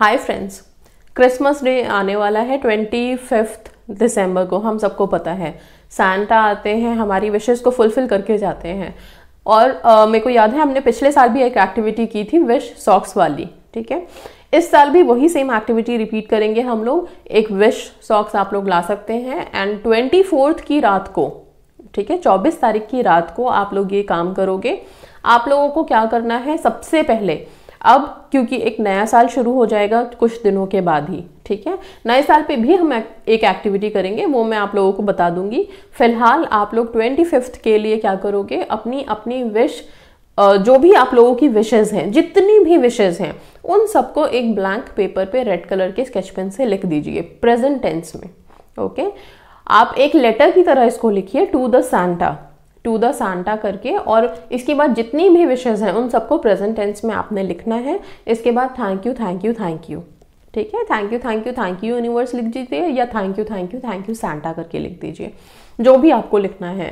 hi friends Christmas day आने वाला है ट्वेंटी फिफ्थ दिसंबर को हम सबको पता है सैंटा आते हैं हमारी विशेज़ को फुलफ़िल करके जाते हैं और मेरे को याद है हमने पिछले साल भी एक एक्टिविटी की थी विश सॉक्स वाली ठीक है इस साल भी वही सेम एक्टिविटी रिपीट करेंगे हम लोग एक विश सॉक्स आप लोग ला सकते हैं एंड ट्वेंटी फोर्थ की रात को ठीक है चौबीस तारीख की रात को आप लोग ये काम करोगे आप लोगों को क्या करना है सबसे पहले अब क्योंकि एक नया साल शुरू हो जाएगा कुछ दिनों के बाद ही ठीक है नए साल पे भी हम एक एक्टिविटी करेंगे वो मैं आप लोगों को बता दूंगी फिलहाल आप लोग ट्वेंटी फिफ्थ के लिए क्या करोगे अपनी अपनी विश जो भी आप लोगों की विशेज़ हैं जितनी भी विशेज़ हैं उन सबको एक ब्लैंक पेपर पे रेड कलर के स्केच पेन से लिख दीजिए प्रेजेंट टेंस में ओके आप एक लेटर की तरह इसको लिखिए to the Santa to the Santa करके और इसके बाद जितनी भी विशेज़ हैं उन सबको प्रेजेंट टेंस में आपने लिखना है इसके बाद thank you thank you thank you ठीक है thank you thank you thank you universe लिख दीजिए या thank you thank you thank you Santa करके लिख दीजिए जो भी आपको लिखना है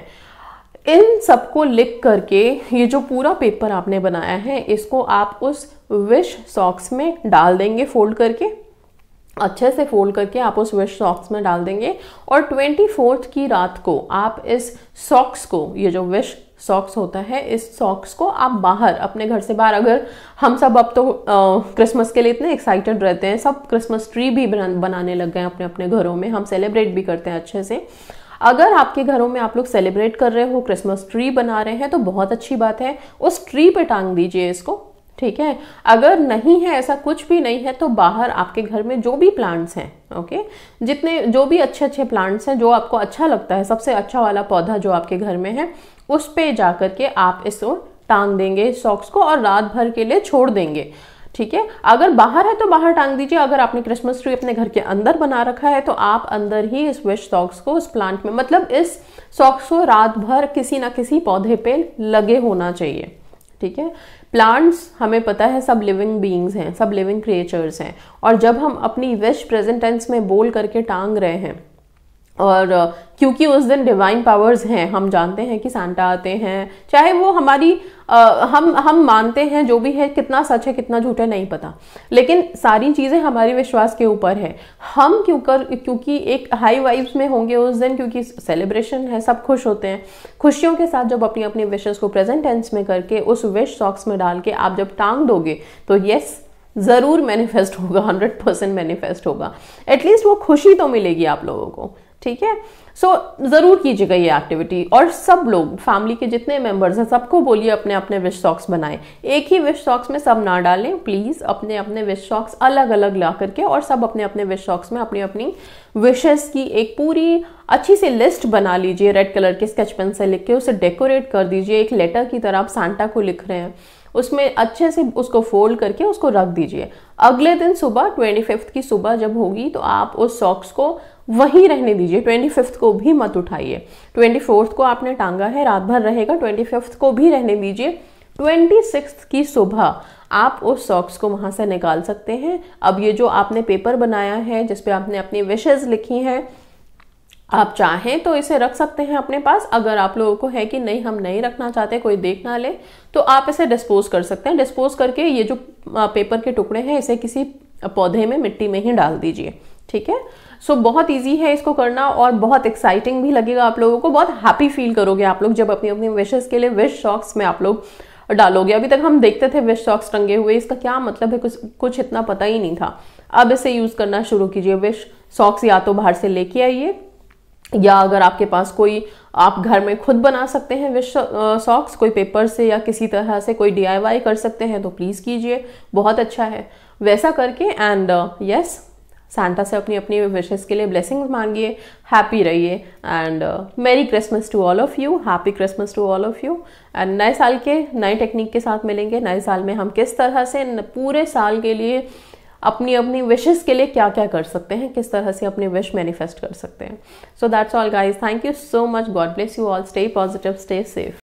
इन सबको लिख करके ये जो पूरा पेपर आपने बनाया है इसको आप उस विश सॉक्स में डाल देंगे फोल्ड करके अच्छे से फोल्ड करके आप उस विश सॉक्स में डाल देंगे और ट्वेंटी फोर्थ की रात को आप इस सॉक्स को ये जो विश सॉक्स होता है इस सॉक्स को आप बाहर अपने घर से बाहर अगर हम सब अब तो क्रिसमस के लिए इतने एक्साइटेड रहते हैं सब क्रिसमस ट्री भी बना, बनाने लग गए अपने अपने घरों में हम सेलिब्रेट भी करते हैं अच्छे से अगर आपके घरों में आप लोग सेलिब्रेट कर रहे हो क्रिसमस ट्री बना रहे हैं तो बहुत अच्छी बात है उस ट्री पे टांग दीजिए इसको ठीक है अगर नहीं है ऐसा कुछ भी नहीं है तो बाहर आपके घर में जो भी प्लांट्स हैं ओके जितने जो भी अच्छे अच्छे प्लांट्स हैं जो आपको अच्छा लगता है सबसे अच्छा वाला पौधा जो आपके घर में है उस पर जा कर के आप इसको टांग देंगे सॉक्स को और रात भर के लिए छोड़ देंगे ठीक है अगर बाहर है तो बाहर टांग दीजिए अगर आपने क्रिसमस ट्री अपने घर के अंदर बना रखा है तो आप अंदर ही इस विश सॉक्स को उस प्लांट में मतलब इस सॉक्स को रात भर किसी ना किसी पौधे पे लगे होना चाहिए ठीक है प्लांट्स हमें पता है सब लिविंग बींग्स हैं सब लिविंग क्रिएचर्स हैं और जब हम अपनी विश प्रेजेंट टेंस में बोल करके टांग रहे हैं और क्योंकि उस दिन डिवाइन पावर्स हैं हम जानते हैं कि सांता आते हैं चाहे वो हमारी आ, हम हम मानते हैं जो भी है कितना सच है कितना झूठ है नहीं पता लेकिन सारी चीज़ें हमारे विश्वास के ऊपर है हम क्यों कर क्योंकि एक हाई वाइब्स में होंगे उस दिन क्योंकि सेलिब्रेशन है सब खुश होते हैं खुशियों के साथ जब अपनी अपनी विशेष को प्रेजेंट टेंस में करके उस विश सॉक्स में डाल के आप जब टांग दोगे तो येस ज़रूर मैनिफेस्ट होगा हंड्रेड परसेंट मैनिफेस्ट होगा एटलीस्ट वो खुशी तो मिलेगी आप लोगों को ठीक है सो ज़रूर कीजिएगा ये एक्टिविटी और सब लोग फैमिली के जितने मेंबर्स हैं सबको बोलिए अपने अपने विश सॉक्स बनाएं एक ही विश सॉक्स में सब ना डालें प्लीज़ अपने अपने विश सॉक्स अलग अलग ला करके और सब अपने अपने विश सॉक्स में अपनी अपनी विशेस की एक पूरी अच्छी सी लिस्ट बना लीजिए रेड कलर के स्केच पेन से लिख के उसे डेकोरेट कर दीजिए एक लेटर की तरह आप सांटा को लिख रहे हैं उसमें अच्छे से उसको फोल्ड करके उसको रख दीजिए अगले दिन सुबह ट्वेंटी की सुबह जब होगी तो आप उस सॉक्स को वहीं रहने दीजिए ट्वेंटी फिफ्थ को भी मत उठाइए ट्वेंटी फोर्थ को आपने टांगा है रात भर रहेगा ट्वेंटी फिफ्थ को भी रहने दीजिए ट्वेंटी सिक्स की सुबह आप उस सॉक्स को वहाँ से निकाल सकते हैं अब ये जो आपने पेपर बनाया है जिसपे आपने अपनी विशेज़ लिखी हैं आप चाहें तो इसे रख सकते हैं अपने पास अगर आप लोगों को है कि नहीं हम नहीं रखना चाहते कोई देख ना ले तो आप इसे डिस्पोज कर सकते हैं डिस्पोज करके ये जो पेपर के टुकड़े हैं इसे किसी पौधे में मिट्टी में ही डाल दीजिए ठीक है सो so, बहुत इजी है इसको करना और बहुत एक्साइटिंग भी लगेगा आप लोगों को बहुत हैप्पी फील करोगे आप लोग जब अपनी अपनी विशेज के लिए विश शॉक्स में आप लोग डालोगे अभी तक हम देखते थे विश शॉक्स टंगे हुए इसका क्या मतलब है कुछ कुछ इतना पता ही नहीं था अब इसे यूज़ करना शुरू कीजिए विश सॉक्स या तो बाहर से लेके आइए या अगर आपके पास कोई आप घर में खुद बना सकते हैं विश सॉक्स कोई पेपर से या किसी तरह से कोई डीआईवाई कर सकते हैं तो प्लीज़ कीजिए बहुत अच्छा है वैसा करके and yes uh, yes, Santa से अपनी अपनी विशेस के लिए ब्लेसिंग मांगिए हैप्पी रहिए and merry Christmas to all of you happy Christmas to all of you and नए साल के नए टेक्निक के साथ मिलेंगे नए साल में हम किस तरह से पूरे साल के लिए अपनी अपनी विशेस के लिए क्या क्या कर सकते हैं किस तरह से अपने विश मैनिफेस्ट कर सकते हैं so that's all guys thank you so much God bless you all stay positive stay safe